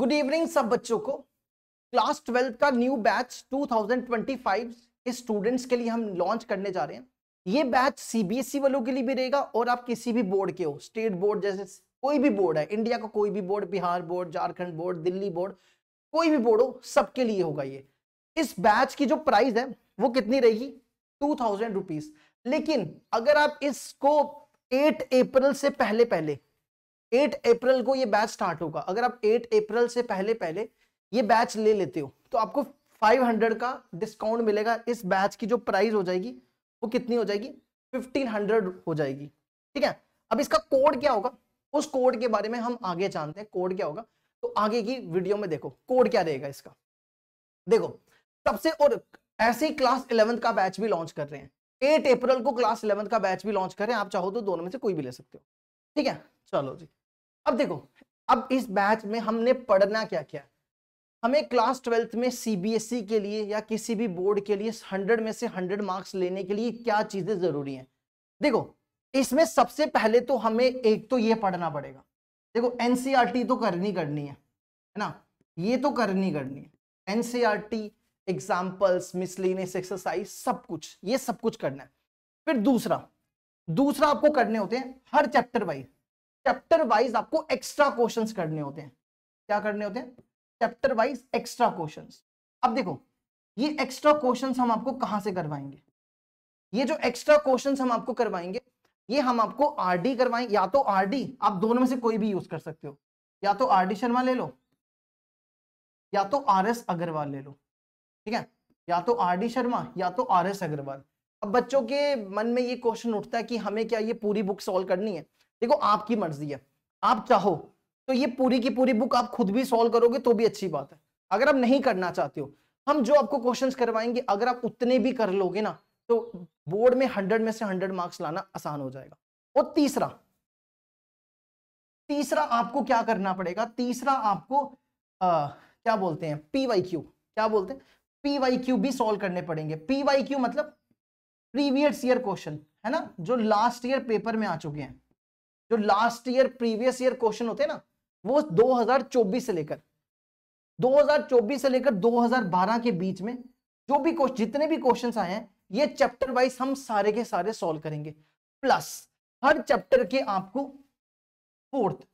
good evening सब बच्चों को क्लास ट्वेल्थ का न्यू बैच 2025 के स्टूडेंट्स के लिए हम लॉन्च करने जा रहे हैं ये बैच सीबीएसई e वालों के लिए भी रहेगा और आप किसी भी बोर्ड के हो स्टेट बोर्ड जैसे कोई भी बोर्ड है इंडिया का कोई भी board Bihar board Jharkhand board Delhi board कोई भी बोर्ड हो सबके लिए होगा ये इस बैच की जो प्राइस है वो कितनी रहेगी टू थाउजेंड रुपीज लेकिन अगर आप इसको एट अप्रैल से पहले पहले एट अप्रैल को ये बैच स्टार्ट होगा अगर आप एट अप्रैल से पहले पहले ये बैच ले लेते हो तो आपको 500 का डिस्काउंट मिलेगा इस बैच की जो प्राइस हो जाएगी वो कितनी हो जाएगी 1500 हो जाएगी ठीक है अब इसका कोड क्या होगा उस कोड के बारे में हम आगे जानते हैं कोड क्या होगा तो आगे की वीडियो में देखो कोड क्या रहेगा इसका देखो सबसे और ऐसे ही क्लास इलेवंथ का बैच भी लॉन्च कर रहे हैं एट अप्रैल को क्लास इलेवंथ का बैच भी लॉन्च कर रहे हैं आप चाहो तो दोनों में से कोई भी ले सकते हो ठीक है चलो जी अब देखो अब इस बैच में हमने पढ़ना क्या क्या हमें क्लास ट्वेल्थ में सीबीएसई e के लिए या किसी भी बोर्ड के लिए हंड्रेड में से हंड्रेड मार्क्स लेने के लिए क्या चीजें जरूरी हैं देखो इसमें सबसे पहले तो हमें एक तो ये पढ़ना पड़ेगा देखो एनसीईआरटी e तो करनी करनी है है ना ये तो करनी करनी है एनसीईआरटी एग्जाम्पल्स मिसलिनियस एक्सरसाइज सब कुछ ये सब कुछ करना है फिर दूसरा दूसरा आपको करने होते हैं हर चैप्टर वाइज चैप्टर वाइज आपको एक्स्ट्रा क्वेश्चंस करने होते हैं क्या करने होते हैं चैप्टर वाइज एक्स्ट्रा क्वेश्चंस अब देखो ये एक्स्ट्रा क्वेश्चंस हम आपको कहां से करवाएंगे ये जो एक्स्ट्रा क्वेश्चंस हम आपको करवाएंगे ये हम आपको आरडी करवाएंगे या तो आरडी आप दोनों में से कोई भी यूज कर सकते हो या तो आरडी शर्मा ले लो या तो आर एस अग्रवाल ले लो ठीक है या तो डी शर्मा या तो आर एस अग्रवाल अब बच्चों के मन में ये क्वेश्चन उठता है कि हमें क्या ये पूरी बुक सॉल्व करनी है देखो आपकी मर्जी है आप चाहो तो ये पूरी की पूरी बुक आप खुद भी सॉल्व करोगे तो भी अच्छी बात है अगर आप नहीं करना चाहते हो हम जो आपको क्वेश्चंस करवाएंगे अगर आप उतने भी कर लोगे ना तो बोर्ड में हंड्रेड में से हंड्रेड मार्क्स लाना आसान हो जाएगा और तीसरा तीसरा आपको क्या करना पड़ेगा तीसरा आपको आ, क्या बोलते हैं पी वाई क्यू क्या बोलते हैं पी वाई क्यू भी सॉल्व करने पड़ेंगे पी वाई क्यू मतलब प्रीवियस ईयर क्वेश्चन है ना जो लास्ट ईयर पेपर में आ चुके हैं जो last year previous year question होते हैं ना वो 2024 से लेकर 2024 से लेकर 2012 के बीच में जो भी क्वेश्चन जितने भी क्वेश्चंस आए हैं ये चैप्टर वाइज हम सारे के सारे सॉल्व करेंगे प्लस हर चैप्टर के आपको फोर्थ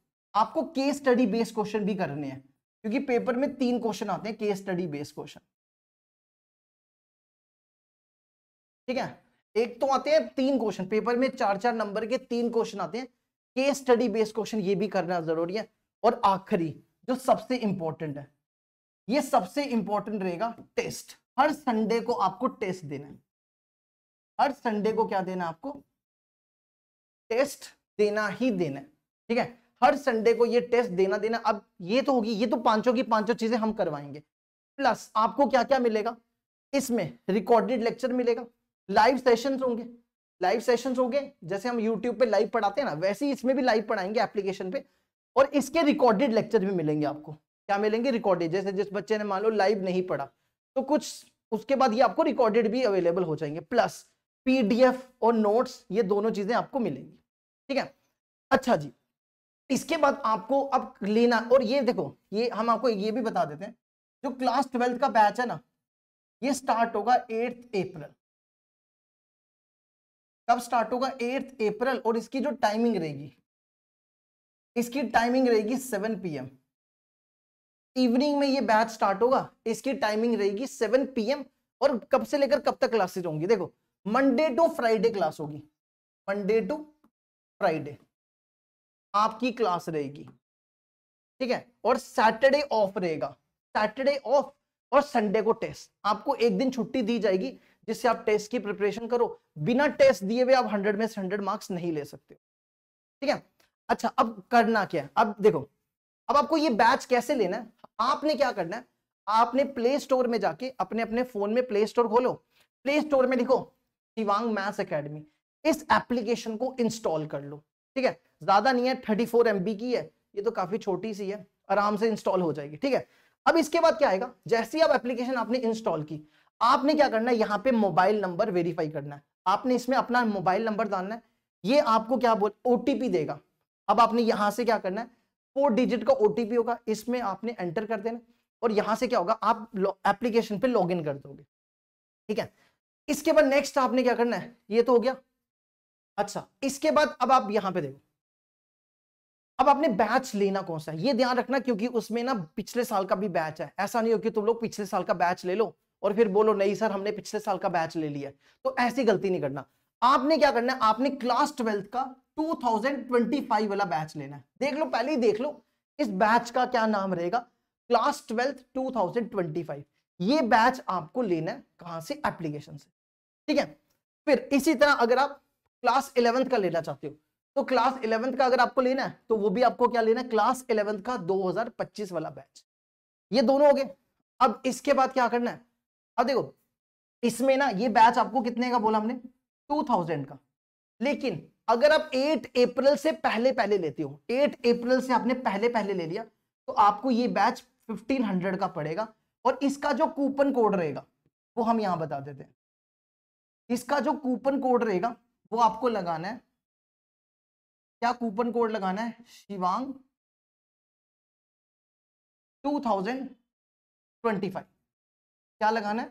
आपको केस स्टडी बेस्ड क्वेश्चन भी करने हैं क्योंकि पेपर में तीन क्वेश्चन आते हैं केस स्टडी बेस्ड क्वेश्चन ठीक है एक तो आते हैं तीन क्वेश्चन पेपर में चार चार नंबर के तीन क्वेश्चन आते हैं केस स्टडी बेस्ड क्वेश्चन ये भी करना जरूरी है और आखिरी जो सबसे इंपॉर्टेंट है ये सबसे इंपॉर्टेंट रहेगा टेस्ट हर संडे को आपको टेस्ट देना है हर संडे को क्या देना आपको टेस्ट देना ही देना है ठीक है हर संडे को ये टेस्ट देना देना अब ये तो होगी ये तो पांचों की पांचों चीजें हम करवाएंगे प्लस आपको क्या क्या मिलेगा इसमें रिकॉर्डेड लेक्चर मिलेगा लाइव सेशंस होंगे लाइव सेशन हो गए जैसे हम यूट्यूब पे लाइव पढ़ाते हैं ना वैसे ही इसमें भी लाइव पढ़ाएंगे एप्लीकेशन पे और इसके रिकॉर्डेड लेक्चर भी मिलेंगे आपको क्या मिलेंगे रिकॉर्डेड जैसे जिस बच्चे ने मान लो लाइव नहीं पढ़ा तो कुछ उसके बाद ये आपको रिकॉर्डेड भी अवेलेबल हो जाएंगे प्लस पीडीएफ और नोट्स ये दोनों चीजें आपको मिलेंगी ठीक है अच्छा जी इसके बाद आपको अब लेना और ये देखो ये हम आपको ये भी बता देते हैं जो क्लास ट्वेल्थ का बैच है ना ये स्टार्ट होगा एट्थ अप्रैल कब स्टार्ट होगा एट्थ अप्रैल और इसकी जो टाइमिंग रहेगी इसकी टाइमिंग रहेगी सेवन पीएम इवनिंग में ये बैच स्टार्ट होगा इसकी टाइमिंग रहेगी सेवन पीएम और कब से लेकर कब तक क्लासेज होंगी देखो मंडे टू फ्राइडे क्लास होगी मंडे टू फ्राइडे आपकी क्लास रहेगी ठीक है और सैटरडे ऑफ रहेगा सैटरडे ऑफ और संडे को टेस्ट आपको एक दिन छुट्टी दी जाएगी जिससे आप टेस्ट की प्रिपरेशन करो बिना टेस्ट दिए हुए आप हंड्रेड में से हंड्रेड मार्क्स नहीं ले सकते ठीक है अच्छा अब करना क्या है अब देखो अब आपको ये बैच कैसे लेना है आपने क्या करना है आपने प्ले स्टोर में जाके अपने अपने फोन में प्ले स्टोर खोलो प्ले स्टोर में लिखो शिवांग मैथ अकेडमी इस एप्लीकेशन को इंस्टॉल कर लो ठीक है ज्यादा नहीं है थर्टी फोर की है ये तो काफी छोटी सी है आराम से इंस्टॉल हो जाएगी ठीक है अब इसके बाद क्या आएगा जैसे ही आप एप्लीकेशन आपने इंस्टॉल की आपने क्या करना है यहाँ पे मोबाइल नंबर वेरीफाई करना है आपने इसमें अपना मोबाइल नंबर डालना है ये आपको क्या बोल ओटीपी देगा अब आपने यहाँ से क्या करना है फोर डिजिट का ओटीपी होगा इसमें आपने एंटर कर देना और यहाँ से क्या होगा आप एप्लीकेशन पर लॉग कर दोगे ठीक है इसके बाद नेक्स्ट आपने क्या करना है ये तो हो गया अच्छा इसके बाद अब आप यहां पे देखो अब आपने बैच लेना कौन सा है ये ध्यान रखना क्योंकि उसमें ना पिछले साल का भी बैच है ऐसा नहीं हो कि तुम लोग पिछले साल का बैच ले लो और फिर बोलो नहीं सर हमने पिछले साल का बैच ले लिया तो ऐसी गलती नहीं करना आपने क्या करना है आपने क्लास ट्वेल्थ का 2025 वाला बैच लेना है देख लो पहले ही देख लो इस बैच का क्या नाम रहेगा क्लास ट्वेल्थ 2025 ये बैच आपको लेना है कहां से एप्लीकेशन से ठीक है फिर इसी तरह अगर आप क्लास इलेवेंथ का लेना चाहते हो तो क्लास इलेवेंथ का अगर आपको लेना है तो वो भी आपको क्या लेना है क्लास इलेवेंथ का दो वाला बैच ये दोनों हो गए अब इसके बाद क्या करना है अब देखो इसमें ना ये बैच आपको कितने का बोला हमने टू थाउजेंड का लेकिन अगर आप 8 अप्रैल से पहले पहले लेते हो 8 अप्रैल से आपने पहले पहले ले लिया तो आपको ये बैच 1500 का पड़ेगा और इसका जो कूपन कोड रहेगा वो हम यहां बता देते हैं इसका जो कूपन कोड रहेगा वो आपको लगाना है क्या कूपन कोड लगाना है शिवांग 2025 क्या लगाना है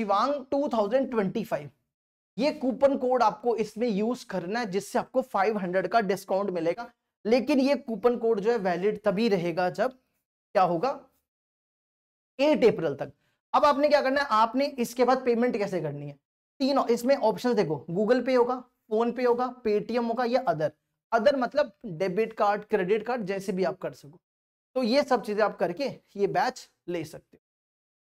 शिवांग 2025 ये कूपन कोड आपको इसमें यूज करना है जिससे आपको 500 का डिस्काउंट मिलेगा लेकिन ये कूपन कोड जो है वैलिड तभी रहेगा जब क्या होगा 8 अप्रैल तक अब आपने क्या करना है आपने इसके बाद पेमेंट कैसे करनी है तीन इसमें ऑप्शन देखो गूगल पे होगा फोन पे होगा पेटीएम होगा या अदर अदर मतलब डेबिट कार्ड क्रेडिट कार्ड जैसे भी आप कर सको तो ये सब चीजें आप करके ये बैच ले सकते हो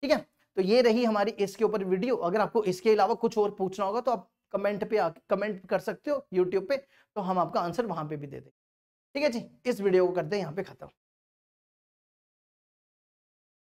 ठीक है तो ये रही हमारी इसके ऊपर वीडियो अगर आपको इसके अलावा कुछ और पूछना होगा तो आप कमेंट पे आके कमेंट कर सकते हो यूट्यूब पे तो हम आपका आंसर वहां पे भी दे दें ठीक है जी इस वीडियो को करते हैं यहाँ पे खत्म